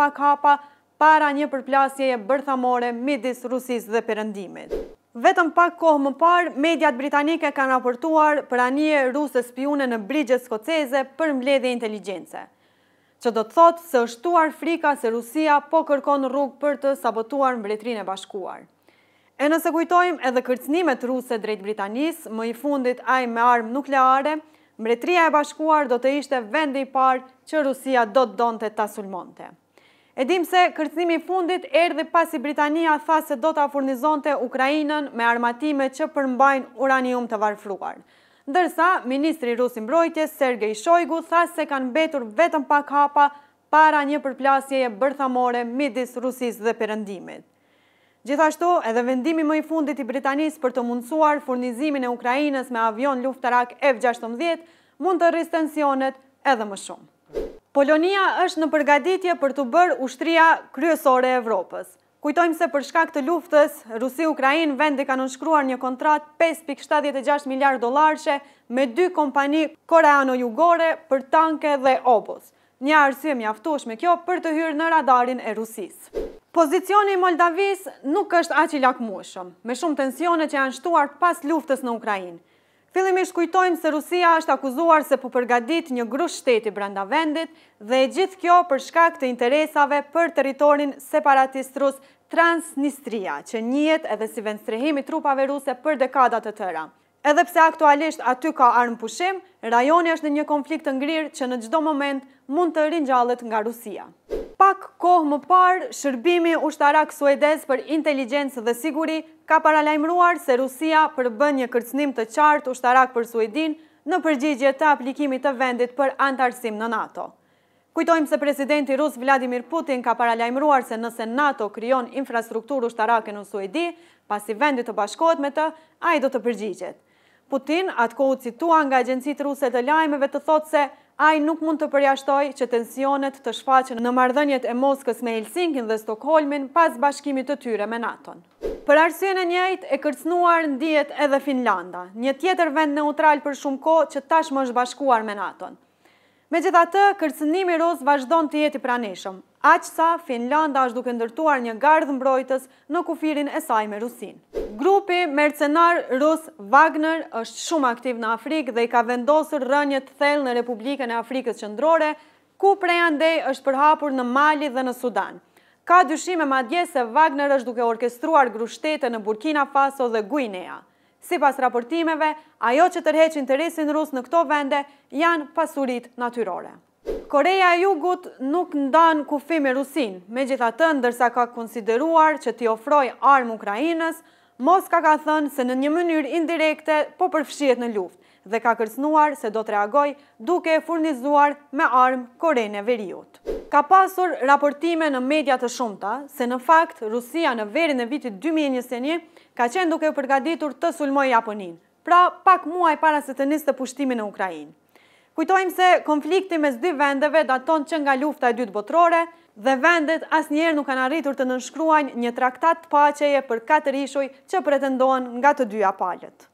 pak hapa para një përplasje e bërthamore midis Rusis dhe përëndimit. Vetëm pak kohë më parë, mediat britanike kanë raportuar për anje rusës pjune në brigje skoceze për mbledhe inteligence. Që do të thotë se është tuar frika se Rusia po kërkon rrug për të sabotuar mbretrin e bashkuar. E nëse kujtojmë edhe kërcnimet ruse drejt Britanis, më i fundit aj me armë nukleare, mbretria e bashkuar do të ishte vendi parë që Rusia do të donë të tasulmonte. Edim se kërcimi fundit erë dhe pasi Britania tha se do të afurnizonte Ukrajinën me armatime që përmbajnë uranium të varfruar. Ndërsa, Ministri Rusin Brojtjes, Sergej Shojgu, tha se kanë betur vetëm pak hapa para një përplasje e bërthamore midis Rusis dhe përëndimit. Gjithashtu, edhe vendimi më i fundit i Britanis për të mundësuar furnizimin e Ukrajinës me avion luftarak F-16 mund të rrisë tensionet edhe më shumë. Polonia është në përgaditje për të bërë ushtria kryesore e Evropës. Kujtojmë se për shkak të luftës, Rusi-Ukrajin vendi ka nënshkruar një kontrat 5.76 miljard dolarëshe me dy kompani koreano-jugore për tanke dhe obos. Një arsye mjaftush me kjo për të hyrë në radarin e Rusis. Pozicioni i Moldavis nuk është aq i lakmueshëm, me shumë tensione që janë shtuar pas luftës në Ukrainë. Filimisht kujtojmë se Rusia është akuzuar se përgadit një grush shteti branda vendit dhe gjithë kjo për shkak të interesave për teritorin separatist rus Transnistria, që njët edhe si vendstrehimi trupave ruse për dekadat të tëra. Edhe pse aktualisht aty ka armë pushim, rajoni është në një konflikt të ngrirë që në gjdo moment mund të rinjallet nga Rusia pak kohë më parë, shërbimi ushtarak suedez për inteligencë dhe siguri ka paralajmruar se Rusia përbën një kërcnim të qartë ushtarak për Suedin në përgjigje të aplikimit të vendit për antarësim në NATO. Kujtojmë se presidenti Rus Vladimir Putin ka paralajmruar se nëse NATO kryon infrastrukturë ushtarake në Suedi, pasi vendit të bashkohet me të, a i do të përgjigjet. Putin atë kohë citua nga agjensit ruse të lajmeve të thotë se Ai nuk mund të përjashtoj që tensionet të shfaqen në mardhënjet e Moskës me Helsinkin dhe Stokholmin pas bashkimit të tyre me Naton. Për arsye e njejt e kërcnuar në edhe Finlanda, një tjetër vend neutral për shumë ko që tash më është bashkuar me Naton. Me gjitha të, kërcënimi rusë vazhdon të jeti praneshëm. aqësa sa, Finlanda është duke ndërtuar një gardhë mbrojtës në kufirin e saj me Rusin. Grupi mercenar rusë Wagner është shumë aktiv në Afrikë dhe i ka vendosër rënjë të thellë në Republikën e Afrikës qëndrore, ku prej andej është përhapur në Mali dhe në Sudan. Ka dyshime madje se Wagner është duke orkestruar grushtete në Burkina Faso dhe Guinea. Si pas raportimeve, ajo që tërheq interesin rusë në këto vende janë pasurit natyrore. Koreja e jugut nuk ndan kufi me Rusin, me gjitha të ndërsa ka konsideruar që ti ofroj armë Ukrajinës, Moska ka thënë se në një mënyrë indirekte po përfshiet në luft dhe ka kërcnuar se do të reagoj duke e furnizuar me armë korene veriut. Ka pasur raportime në media të shumta se në fakt Rusia në veri e vitit 2021 ka qenë duke përgaditur të sulmoj Japonin, pra pak muaj para se të njës të pushtimin në Ukrajin. Kujtojmë se konflikti me zdi vendeve daton që nga lufta e dytë botrore dhe vendet as njerë nuk kanë arritur të nënshkruajnë një traktat të pacheje për katër ishuj që pretendohen nga të dyja palët.